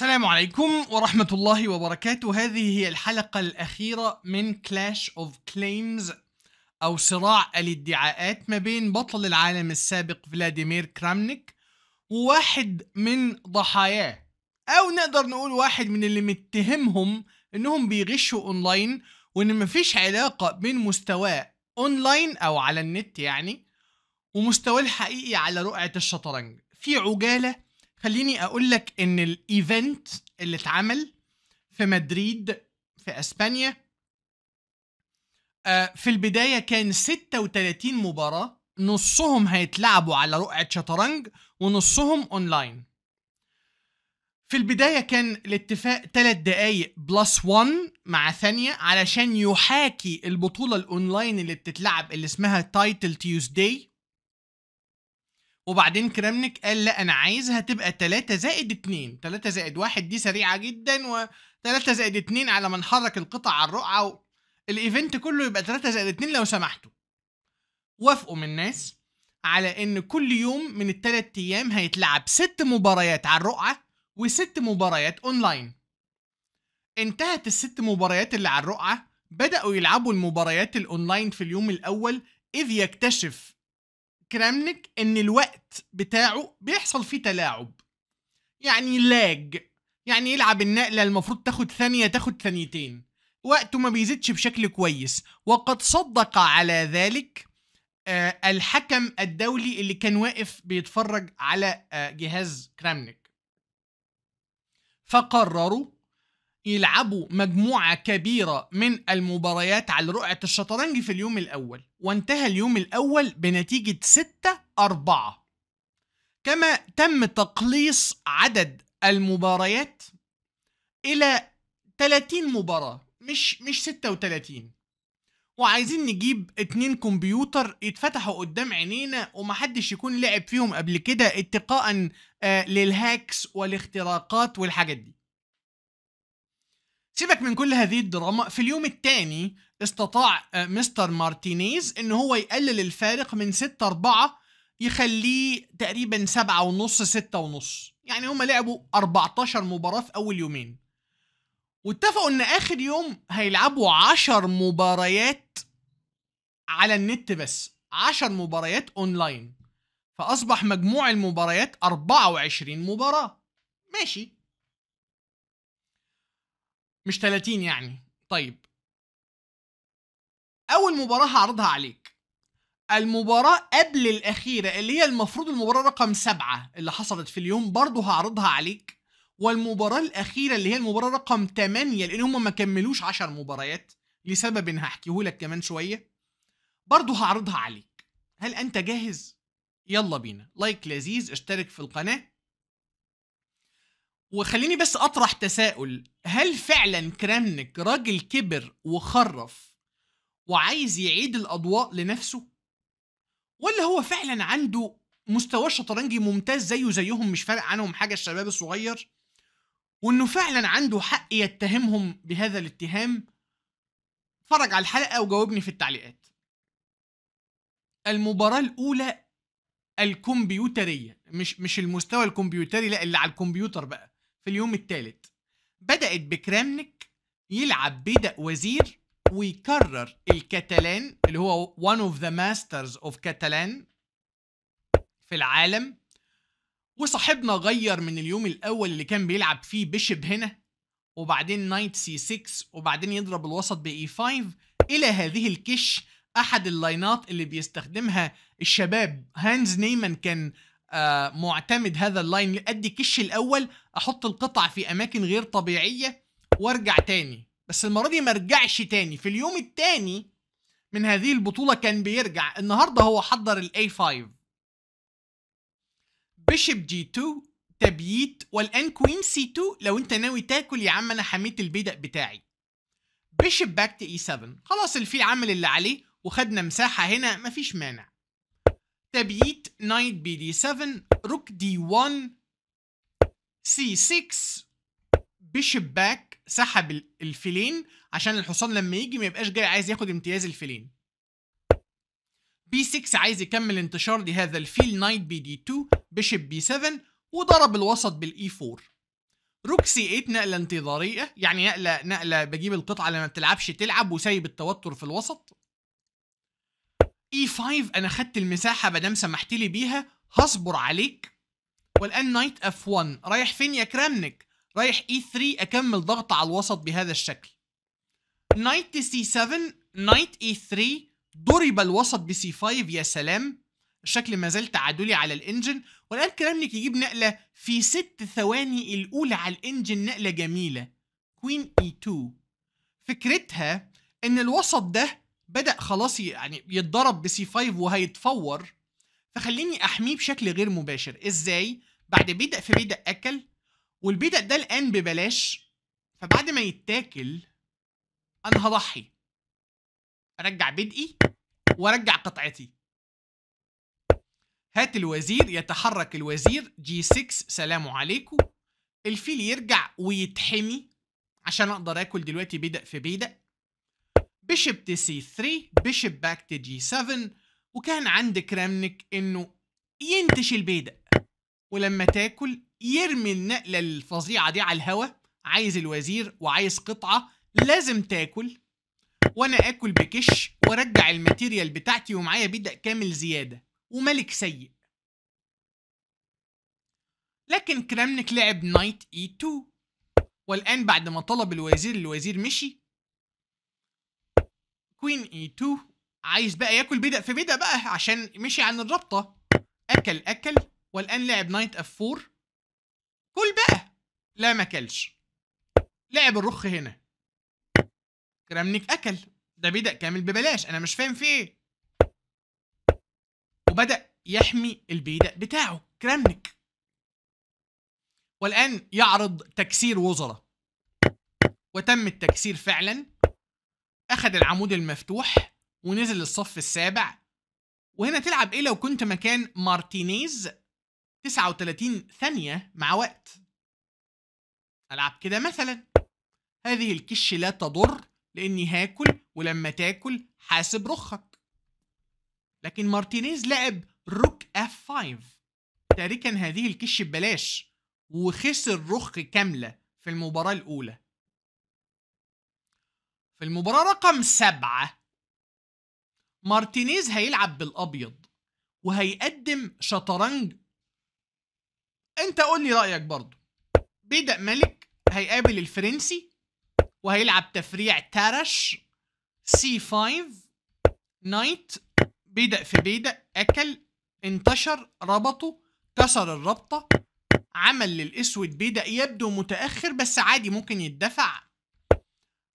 السلام عليكم ورحمة الله وبركاته هذه هي الحلقة الأخيرة من كلاش اوف كليمز أو صراع الادعاءات ما بين بطل العالم السابق فلاديمير كرامنيك وواحد من ضحاياه أو نقدر نقول واحد من اللي متهمهم إنهم بيغشوا أونلاين وإن مفيش علاقة بين مستواه أونلاين أو على النت يعني ومستواه الحقيقي على رقعة الشطرنج في عجالة خليني اقول لك ان الايفنت اللي اتعمل في مدريد في اسبانيا آه، في البدايه كان 36 مباراه نصهم هيتلعبوا على رقعه شطرنج ونصهم اونلاين في البداية كان الاتفاق 3 دقايق بلس 1 مع ثانية علشان يحاكي البطولة الأونلاين اللي بتتلعب اللي اسمها تايتل تيوزداي وبعدين كرامنيك قال لا انا عايزها تبقى 3 زائد 2 3 زائد 1 دي سريعه جدا و 3 زائد 2 على ما نحرك القطع على الرقعه و... الايفنت كله يبقى 3 زائد 2 لو سمحتوا وافقوا من الناس على ان كل يوم من الثلاث ايام هيتلعب ست مباريات على الرقعه وست مباريات اونلاين انتهت الست مباريات اللي على الرقعه بداوا يلعبوا المباريات الاونلاين في اليوم الاول اذ يكتشف كرامنيك ان الوقت بتاعه بيحصل فيه تلاعب يعني لاج يعني يلعب النقلة المفروض تاخد ثانية تاخد ثانيتين وقته ما بيزيدش بشكل كويس وقد صدق على ذلك آه، الحكم الدولي اللي كان واقف بيتفرج على آه، جهاز كرامنيك فقرروا يلعبوا مجموعة كبيرة من المباريات على رقعة الشطرنج في اليوم الأول وانتهى اليوم الأول بنتيجة 6 4 كما تم تقليص عدد المباريات إلى 30 مباراة مش مش 36 وعايزين نجيب اتنين كمبيوتر يتفتحوا قدام عينينا ومحدش يكون لعب فيهم قبل كده اتقاء آه، للهاكس والاختراقات والحاجات دي سيبك من كل هذه الدراما في اليوم الثاني استطاع آه، مستر مارتينيز ان هو يقلل الفارق من 6 4 يخليه تقريبا 7 ونص 6 ونص يعني هما لعبوا 14 مباراة في اول يومين واتفقوا ان اخر يوم هيلعبوا 10 مباريات على النت بس 10 مباريات اونلاين فاصبح مجموع المباريات 24 مباراة ماشي مش 30 يعني طيب اول مباراه هعرضها عليك المباراة قبل الأخيرة اللي هي المفروض المباراة رقم سبعة اللي حصلت في اليوم برضه هعرضها عليك والمباراة الأخيرة اللي هي المباراة رقم 8 لأن هم ما كملوش 10 مباريات لسبب هحكيهولك كمان شوية برضه هعرضها عليك هل أنت جاهز؟ يلا بينا لايك لذيذ اشترك في القناة وخليني بس اطرح تساؤل هل فعلا كرامنك راجل كبر وخرف وعايز يعيد الاضواء لنفسه ولا هو فعلا عنده مستواه الشطرنجي ممتاز زيه زيهم مش فارق عنهم حاجه الشباب الصغير وانه فعلا عنده حق يتهمهم بهذا الاتهام اتفرج على الحلقه وجاوبني في التعليقات المباراه الاولى الكمبيوتريه مش مش المستوى الكمبيوتري لا اللي على الكمبيوتر بقى في اليوم الثالث بدأت بكرامنيك يلعب بدأ وزير ويكرر الكتالان اللي هو one of the masters of كتالان في العالم وصاحبنا غير من اليوم الأول اللي كان بيلعب فيه بيشب هنا وبعدين نايت سي 6 وبعدين يضرب الوسط بإي 5 e إلى هذه الكش أحد اللاينات اللي بيستخدمها الشباب هانز نيمان كان آه، معتمد هذا اللاين ادي كش الاول احط القطع في اماكن غير طبيعيه وارجع تاني بس المره دي ما رجعش تاني في اليوم التاني من هذه البطوله كان بيرجع النهارده هو حضر الاي 5 بيشب جي 2 تبييت والان كوين سي 2 لو انت ناوي تاكل يا عم انا حميت البيدق بتاعي بيشب باك تو اي 7 خلاص الفيل عمل اللي عليه وخدنا مساحه هنا مفيش مانع تبييت نايت بي دي 7 روك دي 1 سي 6 باك سحب الفيلين عشان الحصان لما يجي ما يبقاش جاي عايز ياخد امتياز الفيلين بي 6 عايز يكمل انتشار لهذا الفيل نايت بي دي 2 بشب بي 7 وضرب الوسط بالاي 4 e روك سي 8 نقله انتظاريه يعني نقله نقله بجيب القطعه لما بتلعبش تلعب وسايب التوتر في الوسط اي e 5 انا خدت المساحه مادام سمحت لي بيها هصبر عليك والان نايت اف 1 رايح فين يا كرامنك رايح اي e 3 اكمل ضغط على الوسط بهذا الشكل نايت سي 7 نايت اي 3 ضرب الوسط بسي 5 يا سلام الشكل ما زال تعادلي على الانجن والان كرامنيك يجيب نقله في ست ثواني الاولى على الانجن نقله جميله كوين اي 2 فكرتها ان الوسط ده بدا خلاص يعني يتضرب بسي 5 وهيتفور فخليني احميه بشكل غير مباشر ازاي بعد بيدق في بيدق اكل والبيدق ده الان ببلاش فبعد ما يتاكل انا هضحي ارجع بدقي وارجع قطعتي هات الوزير يتحرك الوزير جي 6 سلام عليكم الفيل يرجع ويتحمي عشان اقدر اكل دلوقتي بيدق في بيدق بيشب تي c3 بيشب باك تي g7 وكان عند كرامنك انه ينتش البيدق ولما تاكل يرمي النقلة الفظيعة دي على الهوا عايز الوزير وعايز قطعة لازم تاكل وانا اكل بكش وارجع الماتيريال بتاعتي ومعايا بيدا كامل زيادة وملك سيء لكن كرامنك لعب نايت e2 والان بعد ما طلب الوزير الوزير مشي كوين اي 2 عايز بقى ياكل بدأ في بدأ بقى عشان مشي عن الرابطة أكل أكل والآن لعب نايت اف 4 كل بقى لا ما أكلش لعب الرخ هنا كرامنيك أكل ده بدأ كامل ببلاش أنا مش فاهم في إيه وبدأ يحمي البيدق بتاعه كرامنيك والآن يعرض تكسير وزراء وتم التكسير فعلا اخد العمود المفتوح ونزل للصف السابع وهنا تلعب ايه لو كنت مكان مارتينيز 39 ثانية مع وقت العب كده مثلا هذه الكش لا تضر لاني هاكل ولما تاكل حاسب رخك لكن مارتينيز لعب روك اف 5 تاركا هذه الكش ببلاش وخسر رخ كاملة في المباراة الأولى في المباراة رقم سبعة مارتينيز هيلعب بالأبيض وهيقدم شطرنج انت قول لي رأيك برضو بيدق ملك هيقابل الفرنسي وهيلعب تفريع ترش سي 5 نايت بيدق في بيدق اكل انتشر ربطه كسر الربطه عمل للاسود بيدق يبدو متاخر بس عادي ممكن يدفع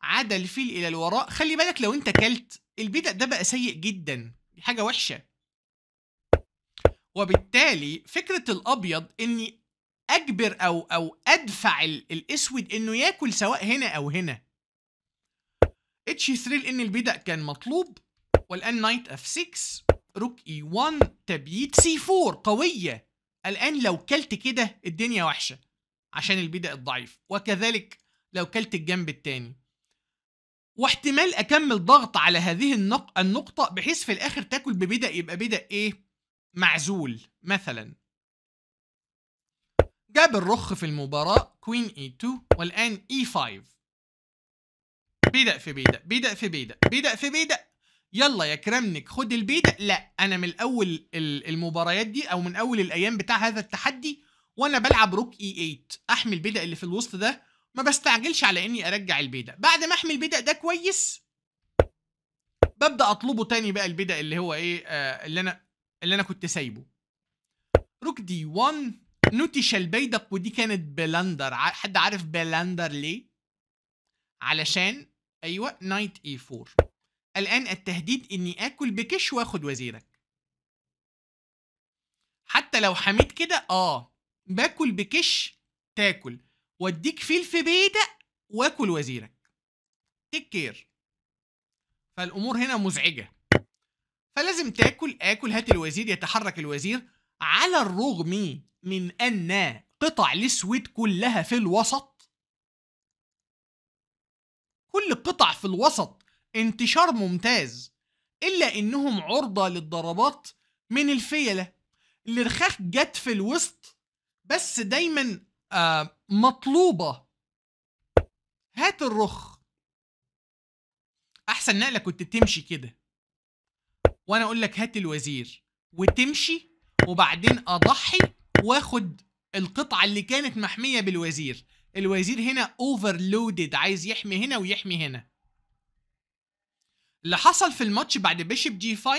عدا الفيل الى الوراء خلي بالك لو انت كلت البدء ده بقى سيء جدا دي حاجه وحشه وبالتالي فكره الابيض اني اجبر او او ادفع الاسود انه ياكل سواء هنا او هنا اتش 3 لان البدء كان مطلوب والان نايت اف 6 روك اي 1 تبييت سي 4 قويه الان لو كلت كده الدنيا وحشه عشان البدء الضعيف وكذلك لو كلت الجنب الثاني واحتمال اكمل ضغط على هذه النق... النقطه بحيث في الاخر تاكل ببدا يبقى بدا ايه معزول مثلا جاب الرخ في المباراه كوين اي 2 والان اي 5 بيدق في بيدق بيدق في بيدق بيدق في بيدق يلا يا كرمنك خد البيدق لا انا من اول المباريات دي او من اول الايام بتاع هذا التحدي وانا بلعب روك اي 8 احمي البيدق اللي في الوسط ده ما بستعجلش على اني ارجع البيدق بعد ما احمي البيدق ده كويس ببدا اطلبه تاني بقى البيدق اللي هو ايه آه اللي انا اللي انا كنت سايبه روك دي 1 نتش البيدق ودي كانت بلندر حد عارف بلندر ليه علشان ايوه نايت اي 4 الان التهديد اني اكل بكش واخد وزيرك حتى لو حميت كده اه باكل بكش تاكل واديك في بيتك واكل وزيرك تيك كير فالامور هنا مزعجه فلازم تاكل اكل هات الوزير يتحرك الوزير على الرغم من ان قطع الاسود كلها في الوسط كل قطع في الوسط انتشار ممتاز الا انهم عرضه للضربات من الفيله الرخاخ جت في الوسط بس دايما آه، مطلوبه هات الرخ احسن نقله كنت تمشي كده وانا اقول لك هات الوزير وتمشي وبعدين اضحي واخد القطعه اللي كانت محميه بالوزير الوزير هنا overloaded عايز يحمي هنا ويحمي هنا اللي حصل في الماتش بعد بيشب جي 5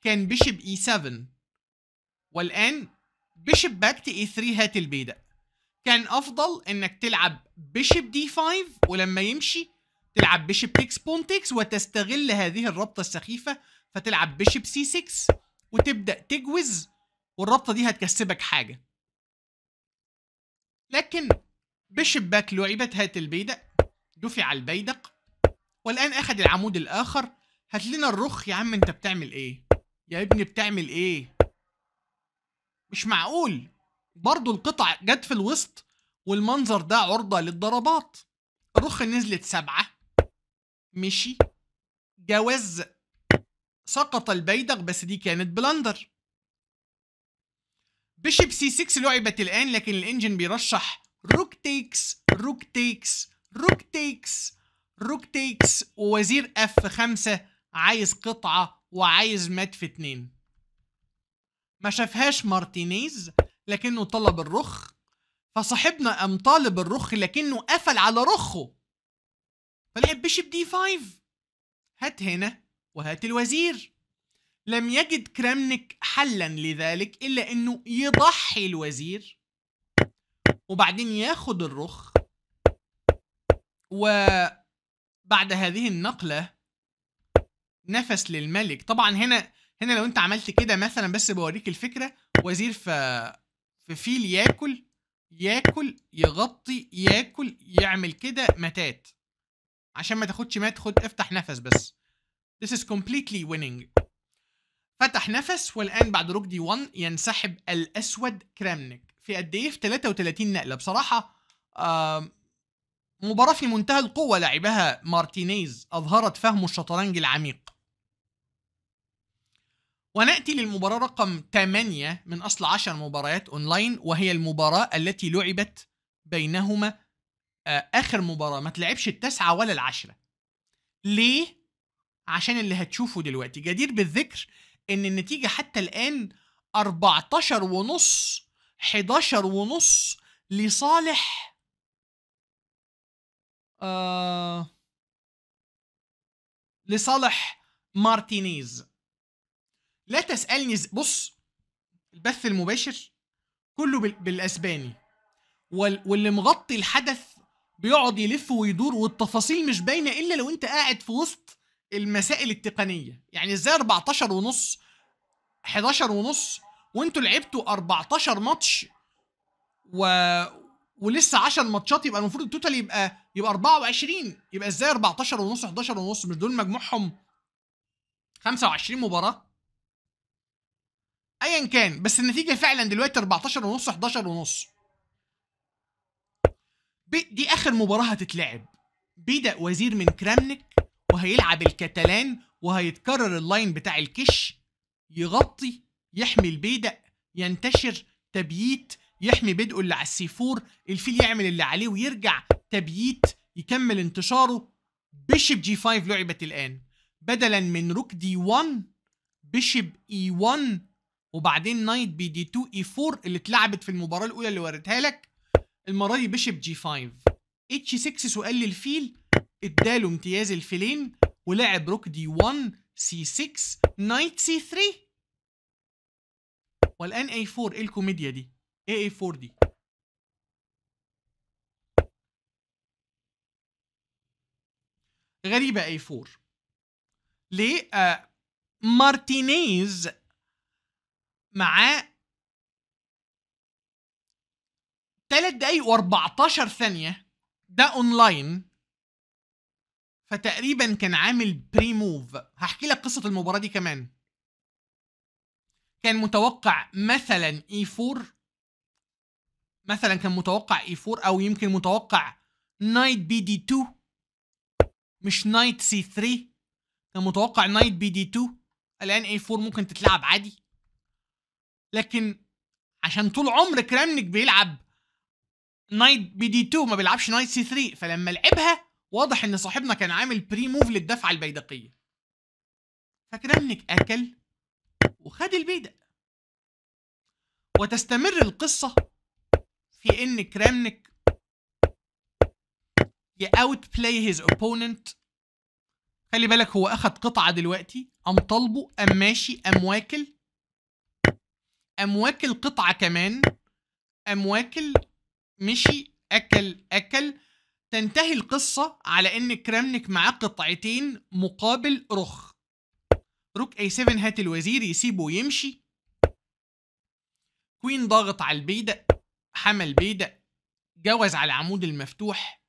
كان بيشب اي 7 والان بيشب باك تي اي 3 هات البيدق كان افضل انك تلعب بيشب دي 5 ولما يمشي تلعب بيشب تكس بون تكس وتستغل هذه الرابطه السخيفه فتلعب بيشب سي 6 وتبدا تجوز والرابطه دي هتكسبك حاجه لكن بيشب باك لعبت هات البيدق دفع البيدق والان اخذ العمود الاخر هات لنا الرخ يا عم انت بتعمل ايه يا ابني بتعمل ايه مش معقول برضه القطع جت في الوسط والمنظر ده عرضة للضربات رخ نزلت سبعة مشي جواز سقط البيدق بس دي كانت بلندر بيشب سي 6 لعبت الآن لكن الإنجن بيرشح روك تيكس روك تيكس روك تيكس روك تيكس ووزير اف 5 عايز قطعة وعايز مات في اتنين ما شافهاش مارتينيز لكنه طلب الرخ فصاحبنا قام طالب الرخ لكنه قفل على رخه فلعب بيشب دي 5 هات هنا وهات الوزير لم يجد كرامنك حلا لذلك إلا أنه يضحي الوزير وبعدين ياخد الرخ وبعد هذه النقلة نفس للملك طبعا هنا هنا لو انت عملت كده مثلا بس بوريك الفكرة وزير في في فيل ياكل ياكل يغطي ياكل يعمل كده متات عشان ما تاخدش مات خد افتح نفس بس This is completely winning فتح نفس والان بعد روك دي 1 ينسحب الاسود كرامنك في قد ايه في 33 نقله بصراحه مباراه في منتهى القوه لعبها مارتينيز اظهرت فهمه الشطرنج العميق ونأتي للمباراة رقم 8 من أصل 10 مباريات أونلاين وهي المباراة التي لعبت بينهما آه، آخر مباراة ما تلعبش التاسعة ولا العشرة ليه؟ عشان اللي هتشوفه دلوقتي جدير بالذكر ان النتيجة حتى الآن 14 ونص 11 ونص لصالح آه لصالح مارتينيز لا تسالني ز... بص البث المباشر كله بال... بالاسباني وال... واللي مغطي الحدث بيقعد يلف ويدور والتفاصيل مش باينه الا لو انت قاعد في وسط المسائل التقنيه يعني ازاي 14 ونص 11 ونص وانتوا لعبتوا 14 ماتش و... ولسه 10 ماتشات يبقى المفروض التوتال يبقى يبقى 24 يبقى ازاي 14 ونص 11 ونص مش دول مجموعهم 25 مباراه ايا كان بس النتيجه فعلا دلوقتي 14 ونص 11 ونص دي اخر مباراه هتتلعب بدا وزير من كرامنك وهيلعب الكتالان وهيتكرر اللاين بتاع الكش يغطي يحمي البيدا ينتشر تبييت يحمي بدءه اللي على السيفور الفيل يعمل اللي عليه ويرجع تبييت يكمل انتشاره بيشب جي 5 لعبت الان بدلا من روك دي 1 بيشب اي 1 وبعدين نايت بي دي 2 اي 4 اللي اتلعبت في المباراه الاولى اللي وريتها لك المره دي بيشب جي 5 اتش 6 سؤال للفيل اداله امتياز الفيلين ولعب روك دي 1 سي 6 نايت سي 3 والان اي 4 ايه الكوميديا دي ايه اي 4 دي غريبه اي 4 ليه آه مارتينيز معاه تلات دقايق و14 ثانية ده اونلاين فتقريبا كان عامل بري موف هحكي لك قصة المباراة دي كمان كان متوقع مثلا اي e 4 مثلا كان متوقع اي e 4 او يمكن متوقع نايت بي دي 2 مش نايت سي 3 كان متوقع نايت بي دي 2 الان اي 4 ممكن تتلعب عادي لكن عشان طول عمر كرامنك بيلعب نايت بي دي 2 ما بيلعبش نايت سي 3 فلما لعبها واضح ان صاحبنا كان عامل بري موف للدفعه البيدقيه فكرامنك اكل وخد البيدق وتستمر القصه في ان كرامنك يا اوت بلاي هيز اوبوننت خلي بالك هو اخد قطعه دلوقتي قام طالبه قام ماشي قام واكل قام واكل قطعه كمان قام واكل مشي اكل اكل تنتهي القصه على ان كرامنك معاه قطعتين مقابل رخ روك اي 7 هات الوزير يسيبه ويمشي كوين ضاغط على البيدق حمل بيدق جوز على العمود المفتوح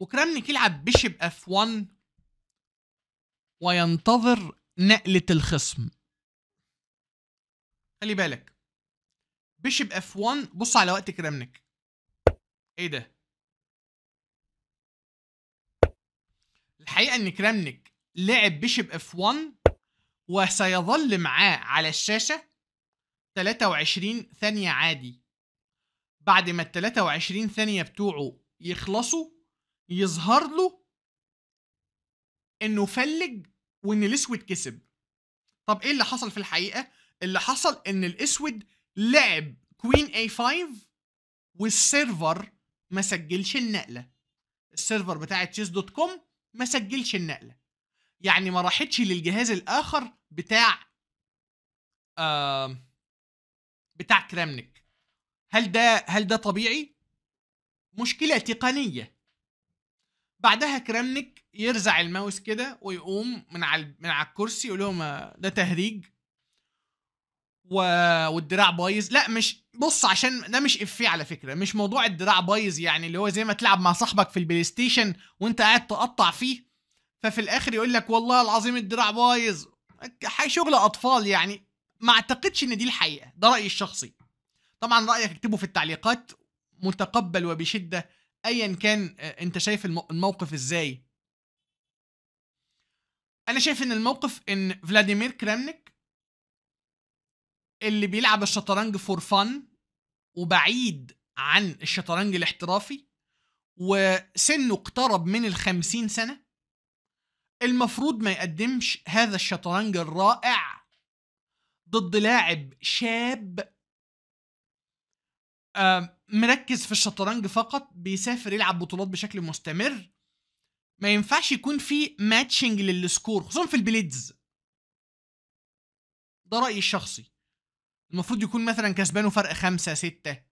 وكرامنك يلعب بيشب اف 1 وينتظر نقلة الخصم خلي بالك بيشب اف 1 بص على وقت كرامنك ايه ده الحقيقه ان كرامنك لعب بيشب اف 1 وسيظل معاه على الشاشه 23 ثانيه عادي بعد ما ال 23 ثانيه بتوعه يخلصوا يظهر له انه فلج وان الاسود كسب طب ايه اللي حصل في الحقيقه اللي حصل ان الاسود لعب كوين اي 5 والسيرفر ما سجلش النقله السيرفر بتاع تشيس دوت كوم ما سجلش النقله يعني ما راحتش للجهاز الاخر بتاع آه بتاع كرامنك هل ده هل ده طبيعي مشكله تقنيه بعدها كرامنك يرزع الماوس كده ويقوم من على من على الكرسي يقول لهم آه، ده تهريج و... والدراع بايظ لا مش بص عشان ده مش افيه على فكره مش موضوع الدراع بايظ يعني اللي هو زي ما تلعب مع صاحبك في البلاي ستيشن وانت قاعد تقطع فيه ففي الاخر يقول لك والله العظيم الدراع بايظ شغل اطفال يعني ما اعتقدش ان دي الحقيقه ده رايي الشخصي طبعا رايك اكتبه في التعليقات متقبل وبشده ايا كان آه، انت شايف الموقف ازاي انا شايف ان الموقف ان فلاديمير كرامنيك اللي بيلعب الشطرنج فور فن وبعيد عن الشطرنج الاحترافي وسنه اقترب من الخمسين سنة المفروض ما يقدمش هذا الشطرنج الرائع ضد لاعب شاب مركز في الشطرنج فقط بيسافر يلعب بطولات بشكل مستمر ما ينفعش يكون في ماتشنج للسكور خصوصا في البليدز ده رأيي الشخصي المفروض يكون مثلا كسبانه فرق خمسة ستة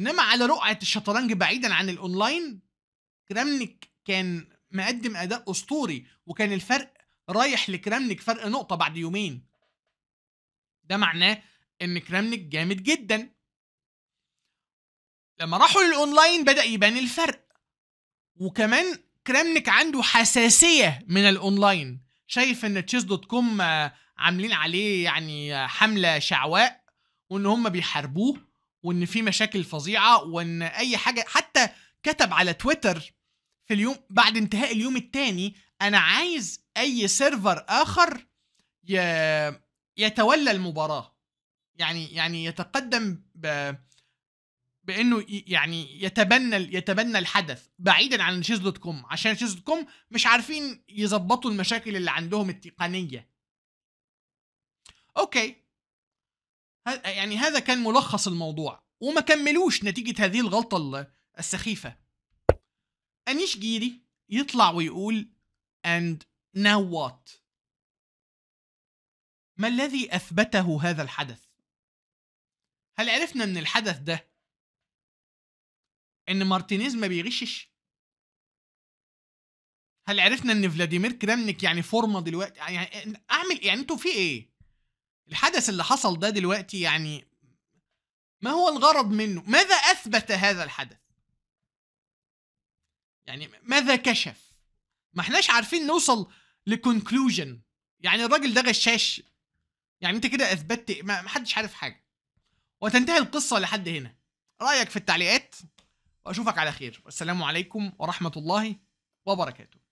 انما على رقعة الشطرنج بعيدا عن الاونلاين كرامنك كان مقدم اداء اسطوري وكان الفرق رايح لكرامنك فرق نقطة بعد يومين ده معناه ان كرامنك جامد جدا لما راحوا للاونلاين بدأ يبان الفرق وكمان كرامنك عنده حساسية من الاونلاين شايف ان تشيز دوت كوم عاملين عليه يعني حملة شعواء وان هم بيحاربوه وان في مشاكل فظيعه وان اي حاجه حتى كتب على تويتر في اليوم بعد انتهاء اليوم الثاني انا عايز اي سيرفر اخر يتولى المباراه يعني يعني يتقدم ب بانه يعني يتبنى يتبنى الحدث بعيدا عن شيز دوت كوم عشان شيز دوت كوم مش عارفين يظبطوا المشاكل اللي عندهم التقنيه اوكي يعني هذا كان ملخص الموضوع وما كملوش نتيجة هذه الغلطة السخيفة أنيش جيري يطلع ويقول and now what ما الذي أثبته هذا الحدث هل عرفنا أن الحدث ده ان مارتينيز ما بيغشش هل عرفنا ان فلاديمير كرامنك يعني فورمه دلوقتي يعني اعمل يعني انتوا في ايه الحدث اللي حصل ده دلوقتي يعني ما هو الغرض منه ماذا اثبت هذا الحدث يعني ماذا كشف ما احناش عارفين نوصل لكونكلوجن يعني الراجل ده غشاش يعني انت كده اثبتت ما حدش عارف حاجه وتنتهي القصه لحد هنا رايك في التعليقات واشوفك على خير والسلام عليكم ورحمه الله وبركاته